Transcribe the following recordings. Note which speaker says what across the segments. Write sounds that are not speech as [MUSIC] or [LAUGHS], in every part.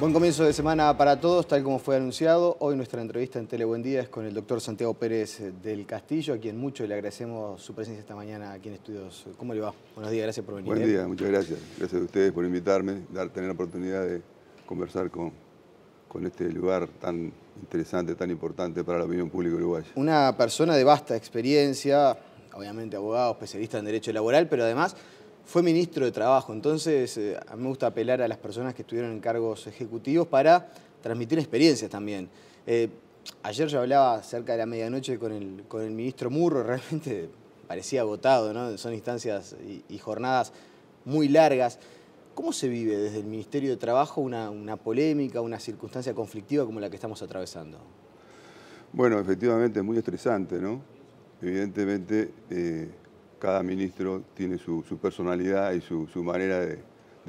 Speaker 1: Buen comienzo de semana para todos, tal como fue anunciado. Hoy nuestra entrevista en Tele es con el doctor Santiago Pérez del Castillo, a quien mucho le agradecemos su presencia esta mañana aquí en Estudios. ¿Cómo le va? Buenos días, gracias por venir. Buen ¿eh? día, muchas gracias.
Speaker 2: Gracias a ustedes por invitarme, dar, tener la oportunidad de conversar con, con este lugar tan interesante, tan importante para la opinión pública uruguaya. Una persona de vasta experiencia, obviamente abogado,
Speaker 1: especialista en derecho laboral, pero además fue ministro de Trabajo. Entonces, eh, a me gusta apelar a las personas que estuvieron en cargos ejecutivos para transmitir experiencias también. Eh, ayer yo hablaba cerca de la medianoche con el, ministro Murro, [LAUGHS] realmente parecía agotado, ¿no? Son instancias y, jornadas muy largas. ¿Cómo se vive desde el Ministerio de Trabajo una, polémica, una circunstancia conflictiva como la que estamos atravesando?
Speaker 2: Bueno, efectivamente es muy estresante, ¿no? Evidentemente... Eh, cada ministro tiene su, personalidad y su, manera de,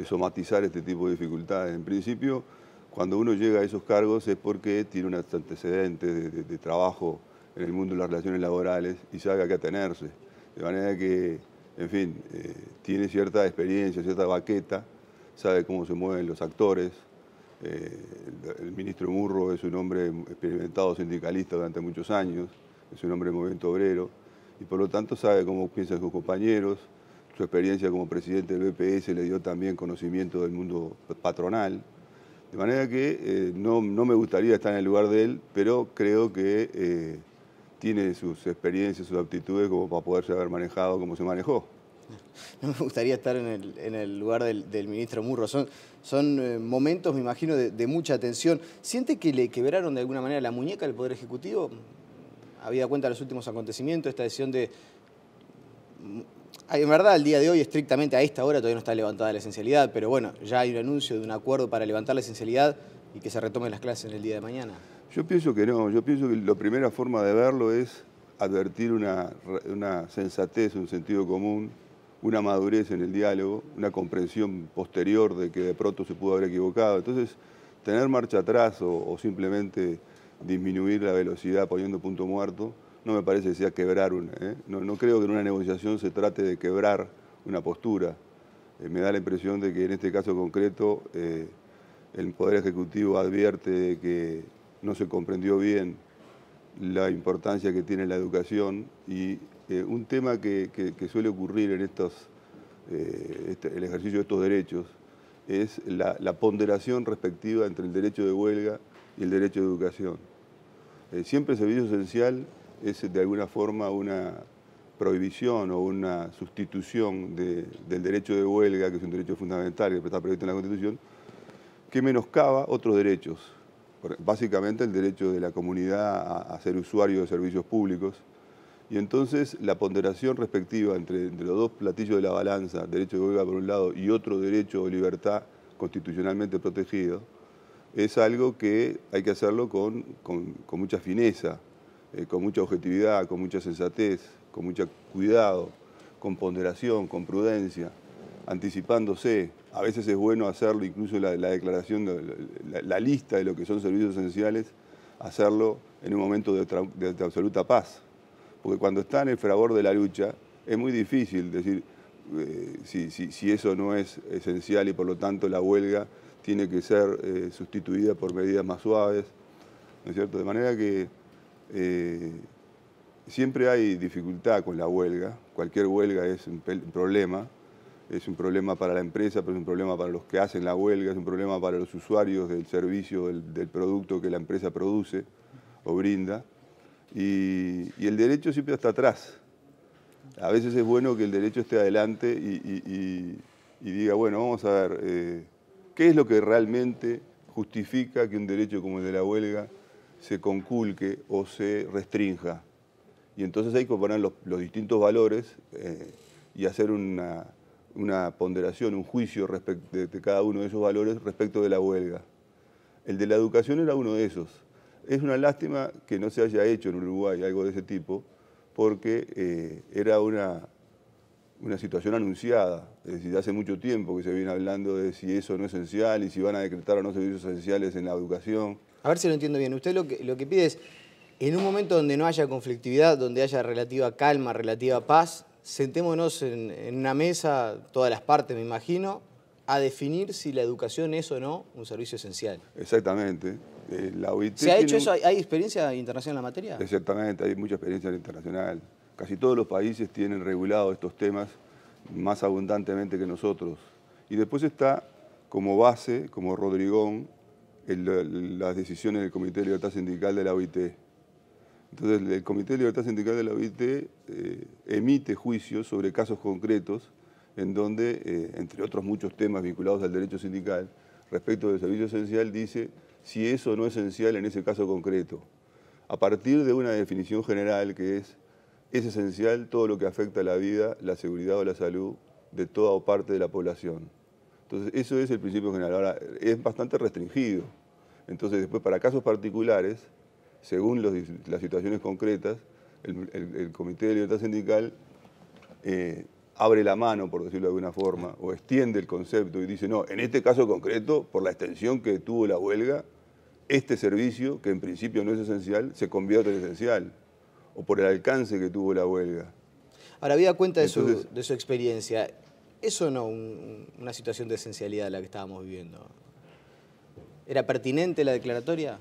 Speaker 2: somatizar este tipo de dificultades. En principio, cuando uno llega a esos cargos es porque tiene un antecedente de, trabajo en el mundo de las relaciones laborales y sabe a qué atenerse. De manera que, en fin, eh, tiene cierta experiencia, cierta baqueta, sabe cómo se mueven los actores. Eh, el, ministro Murro es un hombre experimentado sindicalista durante muchos años, es un hombre de movimiento obrero y por lo tanto sabe cómo piensan sus compañeros. Su experiencia como presidente del BPS le dio también conocimiento del mundo patronal. De manera que eh, no, no, me gustaría estar en el lugar de él, pero creo que eh, tiene sus experiencias, sus aptitudes como para poderse haber manejado como se manejó. No me gustaría estar en el, en el lugar del, ministro Murro. Son,
Speaker 1: son eh, momentos, me imagino, de, de mucha tensión. ¿Siente que le quebraron de alguna manera la muñeca al Poder Ejecutivo? habida cuenta de los últimos acontecimientos, esta decisión de... En verdad, el día de hoy, estrictamente a esta hora, todavía no está levantada la esencialidad, pero bueno, ya hay un anuncio de un acuerdo para levantar la esencialidad y que se retomen las clases en el día de mañana.
Speaker 2: Yo pienso que no, yo pienso que la primera forma de verlo es advertir una, una sensatez, un sentido común, una madurez en el diálogo, una comprensión posterior de que de pronto se pudo haber equivocado. Entonces, tener marcha atrás o simplemente disminuir la velocidad poniendo punto muerto, no me parece que sea quebrar una. ¿eh? No, creo que en una negociación se trate de quebrar una postura. Eh, me da la impresión de que en este caso concreto eh, el Poder Ejecutivo advierte que no se comprendió bien la importancia que tiene la educación y un tema que, suele ocurrir en estos, este, el ejercicio de estos derechos es la ponderación respectiva entre el derecho de huelga y el derecho de educación. Eh, siempre el servicio esencial es de alguna forma una prohibición o una sustitución del derecho de huelga, que es un derecho fundamental que está previsto en la Constitución, que menoscaba otros derechos. Básicamente el derecho de la comunidad a, ser usuario de servicios públicos. Y entonces la ponderación respectiva entre, entre los dos platillos de la balanza, derecho de huelga por un lado y otro derecho o libertad constitucionalmente protegido, es algo que hay que hacerlo con, mucha fineza, eh, con mucha objetividad, con mucha sensatez, con mucho cuidado, con ponderación, con prudencia, anticipándose. A veces es bueno hacerlo, incluso la, la declaración, la, la, lista de lo que son servicios esenciales, hacerlo en un momento de, absoluta paz. Porque cuando está en el fragor de la lucha, es muy difícil decir eh, si eso no es esencial y por lo tanto la huelga tiene que ser eh, sustituida por medidas más suaves, ¿no es cierto? De manera que eh, siempre hay dificultad con la huelga, cualquier huelga es un problema, es un problema para la empresa, pero es un problema para los que hacen la huelga, es un problema para los usuarios del servicio, del, producto que la empresa produce o brinda. Y, el derecho siempre está atrás. A veces es bueno que el derecho esté adelante y, diga, bueno, vamos a ver, eh, ¿Qué es lo que realmente justifica que un derecho como el de la huelga se conculque o se restrinja? Y entonces hay que poner los, distintos valores eh, y hacer una, ponderación, un juicio de, de cada uno de esos valores respecto de la huelga. El de la educación era uno de esos. Es una lástima que no se haya hecho en Uruguay algo de ese tipo, porque eh, era una, una situación anunciada, es decir, hace mucho tiempo que se viene hablando de si eso no es esencial y si van a decretar o no servicios esenciales en la educación.
Speaker 1: A ver si lo entiendo bien. Usted
Speaker 2: lo que, lo que pide es,
Speaker 1: en un momento donde no haya conflictividad, donde haya relativa calma, relativa paz, sentémonos en, una mesa, todas las partes me imagino, a definir si la educación es o no un servicio esencial.
Speaker 2: Exactamente. Eh, ¿Se ha hecho eso?
Speaker 1: ¿Hay experiencia internacional en la materia?
Speaker 2: Exactamente, hay mucha experiencia internacional. Casi todos los países tienen regulado estos temas más abundantemente que nosotros. Y después está como base, como Rodrigón, las decisiones del Comité de Libertad Sindical de la OIT. Entonces, el Comité de Libertad Sindical de la OIT eh, emite juicios sobre casos concretos en donde, eh, entre otros muchos temas vinculados al derecho sindical, respecto del servicio esencial, dice si eso no es esencial en ese caso concreto. A partir de una definición general que es es esencial todo lo que afecta a la vida, la seguridad o la salud de toda o parte de la población. Entonces, eso es el principio general. Ahora, es bastante restringido. Entonces, después, para casos particulares, según las situaciones concretas, el, Comité de Libertad Sindical eh, abre la mano, por decirlo de alguna forma, o extiende el concepto y dice, no, en este caso concreto, por la extensión que tuvo la huelga, este servicio, que en principio no es esencial, se convierte en esencial o por el alcance que tuvo la huelga. Ahora, había cuenta de, su,
Speaker 1: de, su, experiencia, ¿eso no una situación de esencialidad la que estábamos viviendo? ¿Era pertinente la declaratoria?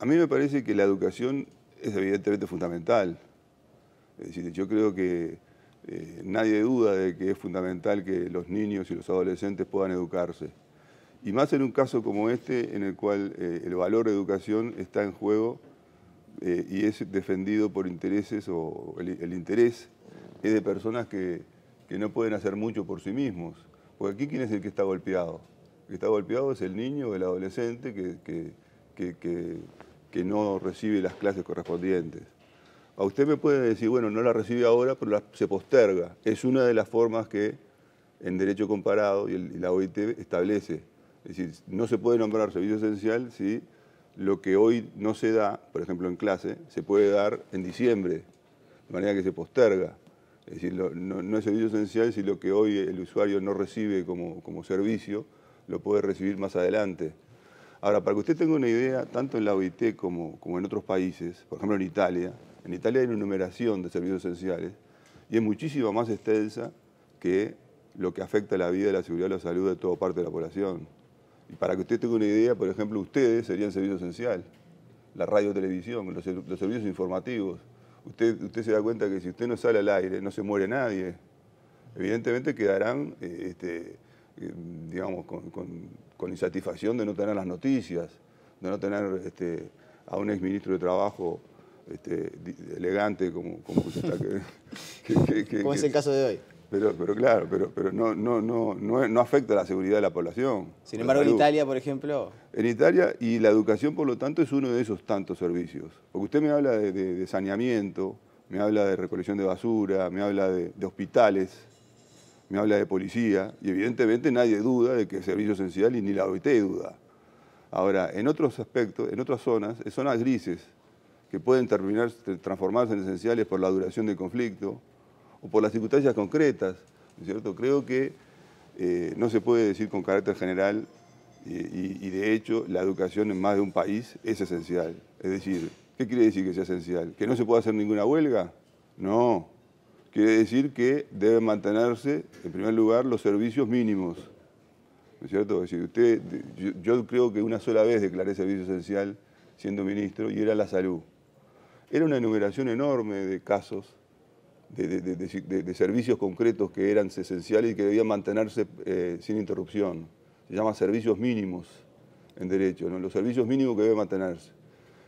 Speaker 2: A mí me parece que la educación es evidentemente fundamental. Es decir, yo creo que eh, nadie duda de que es fundamental que los niños y los adolescentes puedan educarse. Y más en un caso como este, en el cual eh, el valor de educación está en juego eh, y es defendido por intereses o el, interés es de personas que, no pueden hacer mucho por sí mismos. Porque aquí, ¿quién es el que está golpeado? El que está golpeado es el niño o el adolescente que, que, no recibe las clases correspondientes. A usted me puede decir, bueno, no la recibe ahora, pero se posterga. Es una de las formas que en derecho comparado y, y la OIT establece. Es decir, no se puede nombrar servicio esencial si lo que hoy no se da, por ejemplo en clase, se puede dar en diciembre, de manera que se posterga. Es decir, no, es servicio esencial si lo que hoy el usuario no recibe como, servicio, lo puede recibir más adelante. Ahora, para que usted tenga una idea, tanto en la OIT como, como en otros países, por ejemplo en Italia, en Italia hay una numeración de servicios esenciales y es muchísimo más extensa que lo que afecta a la vida, la seguridad y la salud de toda parte de la población para que usted tenga una idea, por ejemplo, ustedes serían servicio esencial, la radio, televisión, los, servicios informativos. Usted, usted se da cuenta que si usted no sale al aire, no se muere nadie. Evidentemente quedarán, eh, este, eh, digamos, con, insatisfacción de no tener las noticias, de no tener este, a un exministro de Trabajo este, elegante como, como, [LAUGHS] que, como es el caso de hoy. Pero, claro, pero, no, no, no, afecta la seguridad de la población. Sin embargo, en Italia,
Speaker 1: por ejemplo.
Speaker 2: En Italia, y la educación, por lo tanto, es uno de esos tantos servicios. Porque usted me habla de, saneamiento, me habla de recolección de basura, me habla de, hospitales, me habla de policía, y evidentemente nadie duda de que es servicio esencial y ni la OIT duda. Ahora, en otros aspectos, en otras zonas, en zonas grises, que pueden terminar, transformarse en esenciales por la duración del conflicto, o por las circunstancias concretas. ¿no es cierto? Creo que eh, no se puede decir con carácter general y, de hecho la educación en más de un país es esencial. Es decir, ¿qué quiere decir que sea esencial? ¿Que no se puede hacer ninguna huelga? No. Quiere decir que deben mantenerse, en primer lugar, los servicios mínimos. ¿No es cierto? Es decir, usted, yo, yo creo que una sola vez declaré servicio esencial siendo ministro y era la salud. Era una enumeración enorme de casos de, servicios concretos que eran esenciales y que debían mantenerse eh, sin interrupción. Se llama servicios mínimos en derecho, ¿no? los servicios mínimos que deben mantenerse.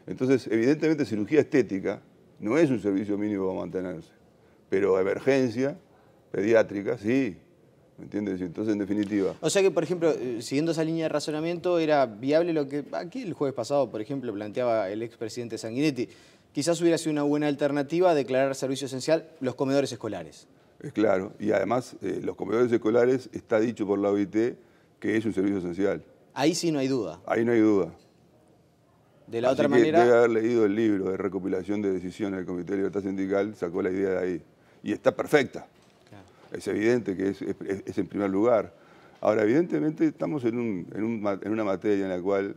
Speaker 2: Entonces, evidentemente, cirugía estética no es un servicio mínimo a mantenerse, pero emergencia pediátrica sí, ¿Me entiendes? Entonces, en definitiva.
Speaker 1: O sea que, por ejemplo, eh, siguiendo esa línea de razonamiento, era viable lo que aquí el jueves pasado, por ejemplo, planteaba el expresidente Sanguinetti quizás hubiera sido una buena alternativa declarar servicio esencial los comedores escolares.
Speaker 2: Es claro, y además eh, los comedores escolares está dicho por la OIT que es un servicio esencial.
Speaker 1: Ahí sí no hay duda.
Speaker 2: Ahí no hay duda.
Speaker 1: De la otra manera. Debe
Speaker 2: haber leído el libro de recopilación de decisiones del Comité de Libertad Sindical, sacó la idea de ahí. Y está perfecta. Es evidente que es, en primer lugar. Ahora, evidentemente, estamos en una materia en la cual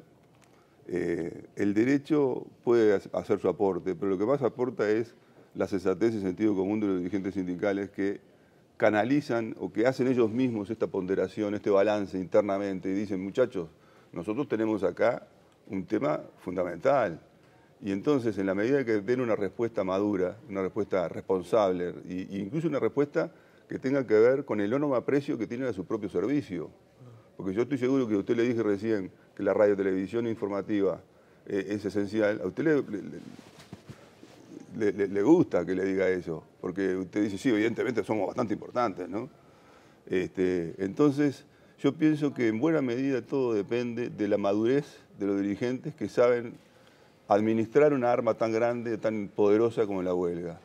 Speaker 2: eh, el derecho puede hacer su aporte, pero lo que más aporta es la sensatez y sentido común de los dirigentes sindicales que canalizan o que hacen ellos mismos esta ponderación, este balance internamente y dicen, muchachos, nosotros tenemos acá un tema fundamental. Y entonces, en la medida que den una respuesta madura, una respuesta responsable, e incluso una respuesta que tenga que ver con el enorme aprecio que tienen a su propio servicio. Porque yo estoy seguro que usted le dije recién, la radio, televisión informativa eh, es esencial, a usted le, gusta que le diga eso, porque usted dice, sí, evidentemente somos bastante importantes, ¿no? Este, entonces, yo pienso que en buena medida todo depende de la madurez de los dirigentes que saben administrar una arma tan grande, tan poderosa como la huelga.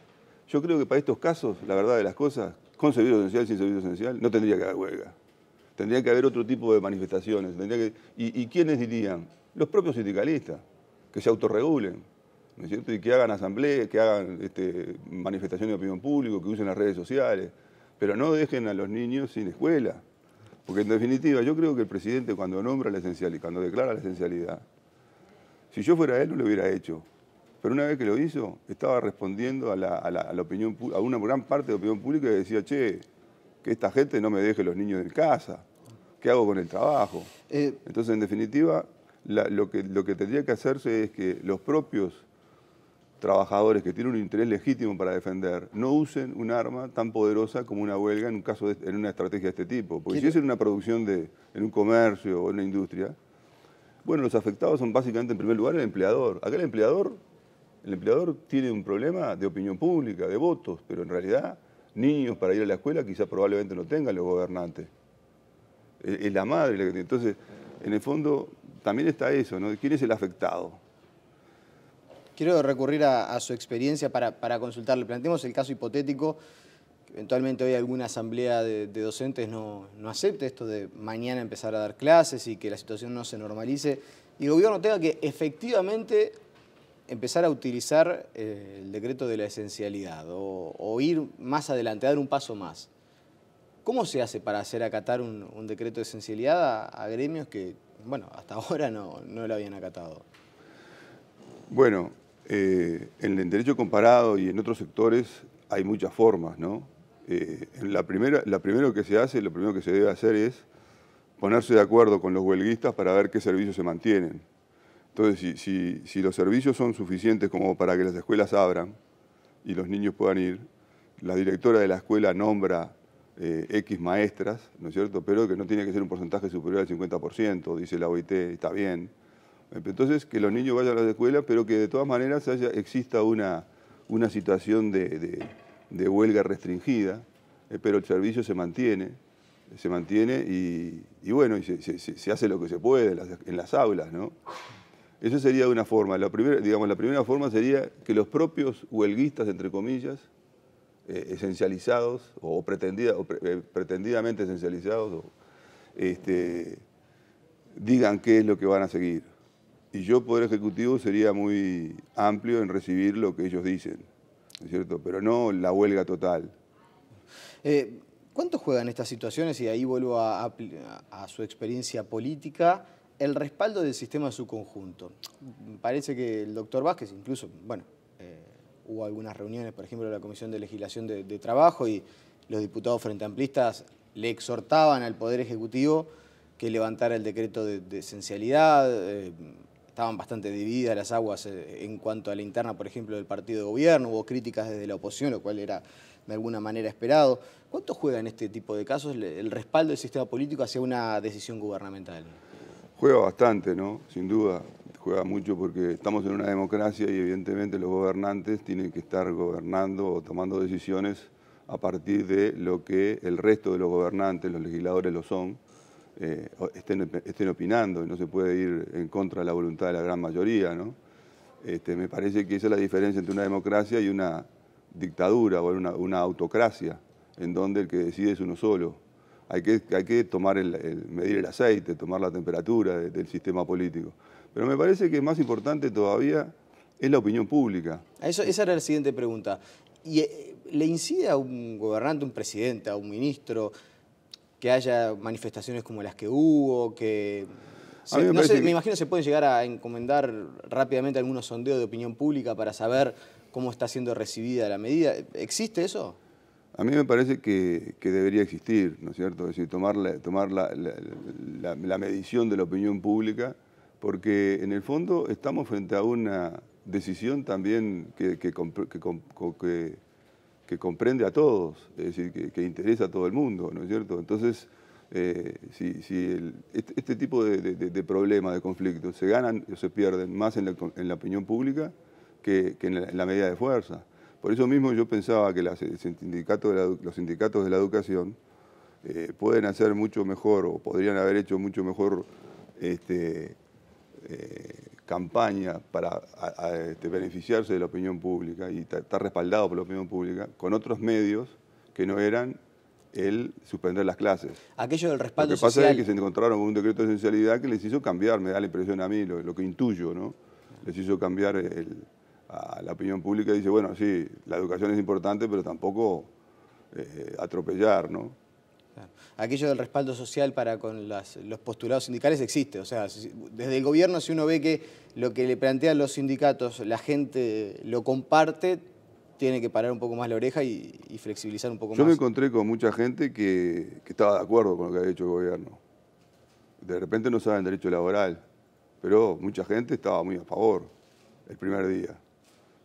Speaker 2: Yo creo que para estos casos, la verdad de las cosas, con servicio esencial, sin servicio esencial, no tendría que haber huelga. Tendría que haber otro tipo de manifestaciones. Tendría que... ¿Y, ¿Y quiénes dirían? Los propios sindicalistas, que se autorregulen, ¿no es cierto? Y que hagan asambleas, que hagan este, manifestaciones de opinión pública, que usen las redes sociales, pero no dejen a los niños sin escuela. Porque en definitiva, yo creo que el presidente cuando nombra la esencialidad, cuando declara la esencialidad, si yo fuera él no lo hubiera hecho. Pero una vez que lo hizo, estaba respondiendo a, la, opinión, a una gran parte de la opinión pública que decía, che, que esta gente no me deje los niños en casa, ¿qué hago con el trabajo? Eh, Entonces, en definitiva, lo, que, lo que tendría que hacerse es que los propios trabajadores que tienen un interés legítimo para defender no usen un arma tan poderosa como una huelga en un caso en una estrategia de este tipo. Porque si es en una producción de, en un comercio o en una industria, bueno, los afectados son básicamente en primer lugar el empleador. Acá el empleador, el empleador tiene un problema de opinión pública, de votos, pero en realidad niños para ir a la escuela, quizás probablemente no tengan los gobernantes. Es, la madre la que tiene. Entonces, en el fondo, también está eso, ¿no? ¿Quién es el afectado? Quiero
Speaker 1: recurrir a, su experiencia para, para, consultarle. Planteemos el caso hipotético, eventualmente hoy alguna asamblea de, docentes no, no acepte esto de mañana empezar a dar clases y que la situación no se normalice y el gobierno tenga que efectivamente empezar a utilizar eh, el decreto de la esencialidad o, ir más adelante, dar un paso más. ¿Cómo se hace para hacer acatar un, decreto de esencialidad a, gremios que, bueno, hasta [LAUGHS] ahora no, lo habían acatado?
Speaker 2: Bueno, eh, en el derecho comparado y en otros sectores hay muchas formas, ¿no? Eh, la, primera, la primero que se hace, lo primero que se debe hacer es ponerse de acuerdo con los huelguistas para ver qué servicios se mantienen entonces, si, los servicios son suficientes como para que las escuelas abran y los niños puedan ir, la directora de la escuela nombra eh, X maestras, ¿no es cierto? Pero que no tiene que ser un porcentaje superior al 50%, dice la OIT, está bien. Entonces, que los niños vayan a las escuelas, pero que de todas maneras haya, exista una, una situación de, huelga restringida, eh, pero el servicio se mantiene, se mantiene y, bueno, y se, hace lo que se puede en las aulas, ¿no? Esa sería una forma. La primera, digamos, la primera forma sería que los propios huelguistas, entre comillas, eh, esencializados o, eh, pretendidamente esencializados, este, digan qué es lo que van a seguir. Y yo, Poder Ejecutivo, sería muy amplio en recibir lo que ellos dicen, es cierto? Pero no la huelga total.
Speaker 1: Eh, ¿Cuánto juegan estas situaciones? Y ahí vuelvo a su experiencia política el respaldo del sistema en su conjunto. Parece que el doctor Vázquez, incluso, bueno, eh, hubo algunas reuniones, por ejemplo, de la Comisión de Legislación de, Trabajo y los diputados frente amplistas le exhortaban al Poder Ejecutivo que levantara el decreto de, esencialidad. Eh, estaban bastante divididas las aguas eh, en cuanto a la interna, por ejemplo, del partido de gobierno. Hubo críticas desde la oposición, lo cual era de alguna manera esperado. ¿Cuánto juega en este tipo de casos el respaldo del sistema político hacia una decisión gubernamental?
Speaker 2: Juega bastante, ¿no? Sin duda, juega mucho porque estamos en una democracia y evidentemente los gobernantes tienen que estar gobernando o tomando decisiones a partir de lo que el resto de los gobernantes, los legisladores lo son, eh, estén, opinando no se puede ir en contra de la voluntad de la gran mayoría, ¿no? Este, me parece que esa es la diferencia entre una democracia y una dictadura o una autocracia, en donde el que decide es uno solo hay que, tomar el, medir el aceite, tomar la temperatura del sistema político. Pero me parece que más importante todavía es la opinión pública.
Speaker 1: esa era la siguiente pregunta. ¿Y eh, le incide a un gobernante, un presidente, a un ministro, que haya manifestaciones como las que hubo, que... me, imagino que... se pueden llegar a encomendar rápidamente algunos sondeos de opinión pública para saber cómo está siendo recibida la medida. ¿Existe eso?
Speaker 2: A mí me parece que, debería existir, ¿no es cierto? Es decir, tomar, la, tomar la, medición de la opinión pública, porque en el fondo estamos frente a una decisión también que, comprende a todos, es decir, que, interesa a todo el mundo, ¿no es cierto? Entonces, eh, si, el, este, este tipo de, problemas, de conflictos, se ganan o se pierden más en la, opinión pública que, en la medida de fuerza. Por eso mismo yo pensaba que eh, los sindicatos de la educación eh, pueden hacer mucho mejor o podrían haber hecho mucho mejor este, eh, campaña para este, beneficiarse de la opinión pública y estar respaldado por la opinión pública con otros medios que no eran el suspender las clases.
Speaker 1: Aquello del respaldo social. Lo que pasa es que se
Speaker 2: encontraron con un decreto de esencialidad que les hizo cambiar, me da la impresión a mí, lo, lo que intuyo, ¿no? Les hizo cambiar el, la opinión pública dice, bueno, sí, la educación es importante, pero tampoco eh, atropellar, ¿no?
Speaker 1: Aquello del respaldo social para con los postulados sindicales existe. O sea, desde el gobierno si uno ve que lo que le plantean los sindicatos, la gente lo comparte, tiene que parar un poco más la oreja y, flexibilizar un poco más. Yo me
Speaker 2: encontré con mucha gente que, que estaba de acuerdo con lo que había hecho el gobierno. De repente no saben derecho laboral, pero mucha gente estaba muy a favor el primer día.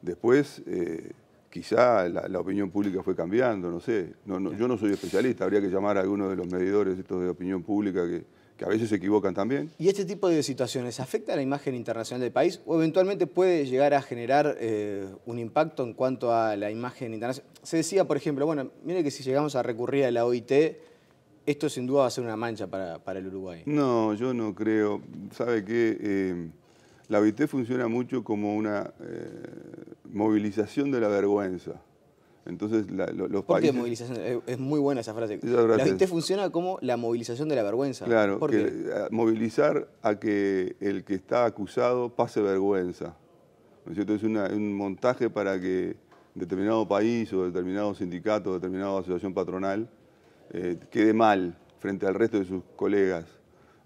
Speaker 2: Después, eh, quizá la, opinión pública fue cambiando, no sé. yo no soy especialista, habría que llamar a alguno de los medidores de opinión pública que, a veces se equivocan también.
Speaker 1: ¿Y este tipo de situaciones afecta a la imagen internacional del país o eventualmente puede llegar a generar eh, un impacto en cuanto a la imagen internacional? Se decía, por ejemplo, bueno, mire que si llegamos a recurrir a la OIT, esto sin duda va a ser una mancha para, el Uruguay.
Speaker 2: No, yo no creo. ¿Sabe qué? Eh, la OIT funciona mucho como una eh, movilización de la vergüenza. Entonces, los ¿Por qué
Speaker 1: movilización? Es, muy buena esa frase. la OIT funciona como la movilización de la vergüenza. Claro,
Speaker 2: movilizar a que el que está acusado pase vergüenza. es un montaje para que determinado país o determinado sindicato, o determinada asociación patronal, eh, quede mal frente al resto de sus colegas.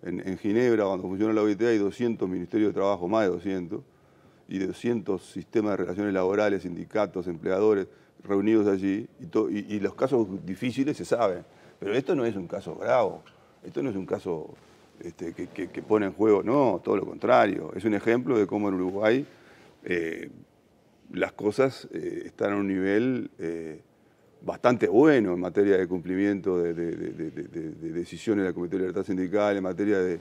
Speaker 2: En, Ginebra, cuando funciona la OIT, hay 200 ministerios de trabajo, más de 200, y 200 sistemas de relaciones laborales, sindicatos, empleadores reunidos allí, y, los casos difíciles se saben. Pero esto no es un caso bravo, esto no es un caso este, que, pone en juego, no, todo lo contrario. Es un ejemplo de cómo en Uruguay eh, las cosas eh, están a un nivel... Eh, bastante bueno en materia de cumplimiento de, decisiones de la Comité de Libertad Sindical, en materia de,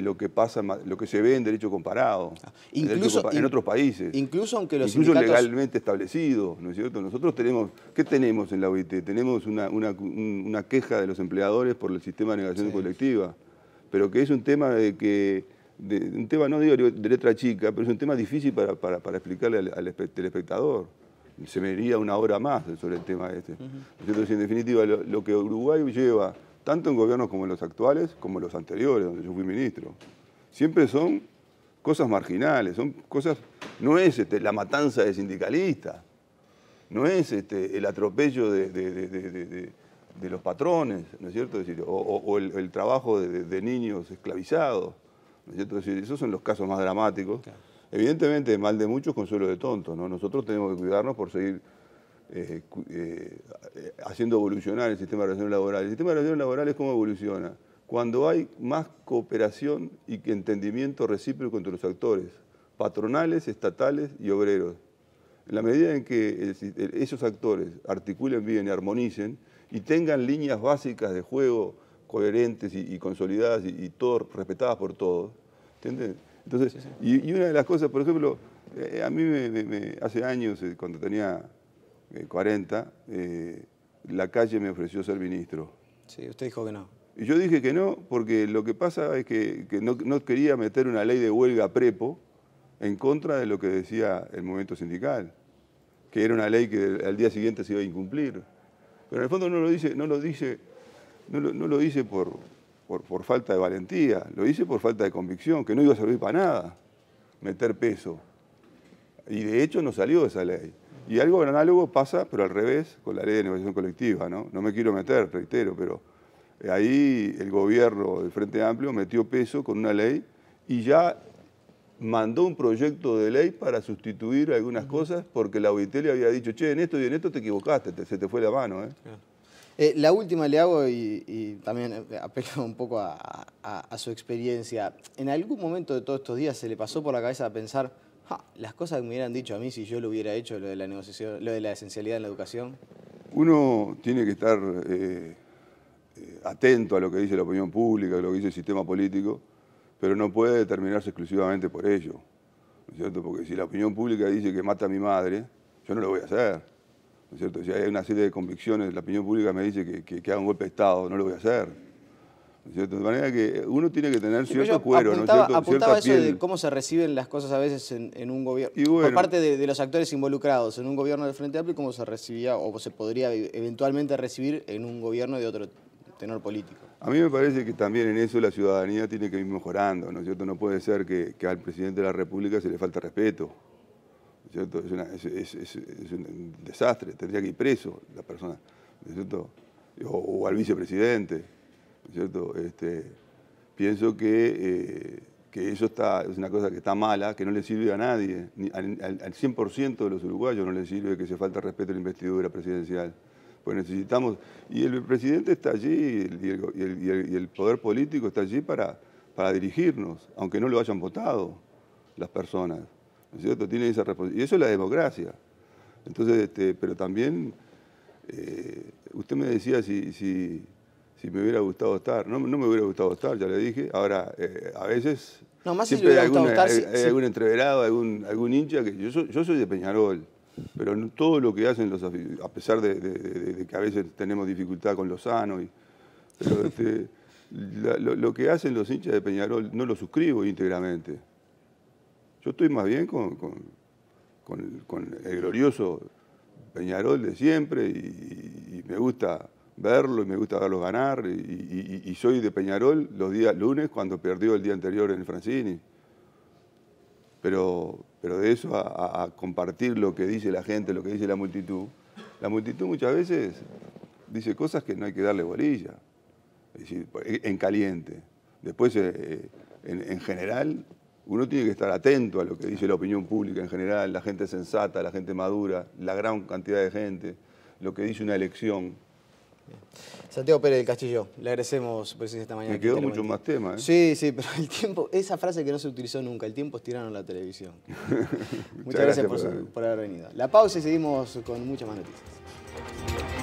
Speaker 2: lo que pasa, lo que se ve en derecho comparado, ah, incluso, en, otros países. Incluso aunque los legalmente establecidos ¿no es cierto? Nosotros tenemos, ¿qué tenemos en la OIT? Tenemos una, queja de los empleadores por el sistema de negación colectiva, pero que es un tema de que un tema, no digo de letra chica, pero es un tema difícil para, explicarle al, al, espectador se me iría una hora más sobre el tema este. en definitiva, lo, que Uruguay lleva, tanto en gobiernos como en los actuales, como en los anteriores, donde yo fui ministro, siempre son cosas marginales, son cosas, no es este, la matanza de sindicalistas, no es este, el atropello de, los patrones, ¿no es cierto? o, el, trabajo de, niños esclavizados, esos son los casos más dramáticos. Evidentemente, mal de muchos, consuelo de tontos. ¿no? Nosotros tenemos que cuidarnos por seguir eh, eh, eh, haciendo evolucionar el sistema de relaciones laborales. El sistema de relaciones laborales, ¿cómo evoluciona? Cuando hay más cooperación y entendimiento recíproco entre los actores, patronales, estatales y obreros. En la medida en que esos actores articulen bien y armonicen y tengan líneas básicas de juego coherentes y, consolidadas y, respetadas por todos, ¿entienden? Entonces, Y, una de las cosas, por ejemplo, eh, a mí hace años, eh, cuando tenía 40, eh, la calle me ofreció ser ministro.
Speaker 1: Sí, usted dijo que no.
Speaker 2: Y yo dije que no, porque lo que pasa es que, no, quería meter una ley de huelga prepo en contra de lo que decía el movimiento sindical, que era una ley que al día siguiente se iba a incumplir. Pero en el fondo no lo dice, no lo dice, no lo dice por, por, falta de valentía, lo hice por falta de convicción, que no iba a servir para nada meter peso. Y de hecho no salió esa ley. Y algo análogo pasa, pero al revés, con la ley de negociación colectiva. No, no me quiero meter, reitero, pero eh, ahí el gobierno del Frente Amplio metió peso con una ley y ya mandó un proyecto de ley para sustituir algunas cosas porque la OIT había dicho, che, en esto y en esto te equivocaste, se te fue la mano. ¿eh? Eh,
Speaker 1: la última le hago y, también eh, apelo un poco a, su experiencia. ¿En algún momento de todos estos días se le pasó por la cabeza a pensar las cosas que me hubieran dicho a mí si yo lo hubiera hecho, lo de la, negociación, lo de la esencialidad en la educación?
Speaker 2: Uno tiene que estar eh, atento a lo que dice la opinión pública, a lo que dice el sistema político, pero no puede determinarse exclusivamente por ello. ¿no es cierto? Porque si la opinión pública dice que mata a mi madre, yo no lo voy a hacer. Si hay una serie de convicciones, la opinión pública me dice que, que, haga un golpe de Estado, no lo voy a hacer. De manera que uno tiene que tener cierto cuero, ¿no cierto? eso de
Speaker 1: cómo se reciben las cosas a veces en, un gobierno, parte de, los actores involucrados en un gobierno del Frente Amplio, cómo se recibía o se podría e, eventualmente recibir en un gobierno de otro tenor político.
Speaker 2: A mí me parece que también en eso la ciudadanía tiene que ir mejorando, ¿no es cierto? No puede ser que, que al presidente de la República se le falte respeto. Es, un desastre, tendría que ir preso la persona, ¿cierto? O, al vicepresidente, ¿cierto? Este, pienso eh, que, eso está, es una cosa que está mala, que no le sirve a nadie, ni, al, 100% de los uruguayos no le sirve que se falta respeto a la investidura presidencial. Pues necesitamos, y el presidente está allí, y el, poder político está allí para, para dirigirnos, aunque no lo hayan votado las personas. ¿no cierto? esa responsabilidad. Y eso es la democracia. Entonces, este, pero también, eh, usted me decía si, me hubiera gustado estar. No, me hubiera gustado estar, ya le dije. Ahora, eh, a veces... No, más siempre si hay, estar, algún entreverado, algún, algún hincha que... Yo, soy, de Peñarol, pero todo lo que hacen los a pesar de, que a veces tenemos dificultad con los sanos, pero este, [LAUGHS] lo que hacen los hinchas de Peñarol no lo suscribo íntegramente. Yo estoy más bien con, el glorioso Peñarol de siempre y, me gusta verlo y me gusta verlo ganar y, soy de Peñarol los días lunes cuando perdió el día anterior en Francini. Pero, pero de eso a, compartir lo que dice la gente, lo que dice la multitud, la multitud muchas veces dice cosas que no hay que darle bolilla, en caliente. Después, eh, eh, en general, uno tiene que estar atento a lo que dice la opinión pública en general, la gente sensata, la gente madura, la gran cantidad de gente, lo que dice una elección.
Speaker 1: Santiago Pérez del Castillo, le agradecemos por decir esta mañana. Me quedó este mucho más tema. ¿eh? Sí, sí, pero el tiempo, esa frase que no se utilizó nunca, el tiempo estiraron la televisión.
Speaker 2: [LAUGHS] Muchas, gracias,
Speaker 1: por haber venido. La pausa y seguimos con muchas más noticias.